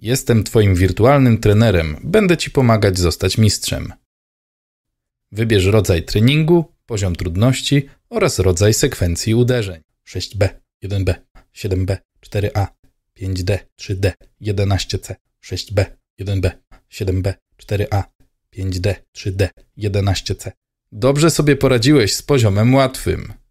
Jestem Twoim wirtualnym trenerem, będę Ci pomagać zostać mistrzem. Wybierz rodzaj treningu, poziom trudności oraz rodzaj sekwencji uderzeń. 6B, 1B, 7B, 4A, 5D, 3D, 11C, 6B, 1B, 7B, 4A, 5D, 3D, 11C. Dobrze sobie poradziłeś z poziomem łatwym.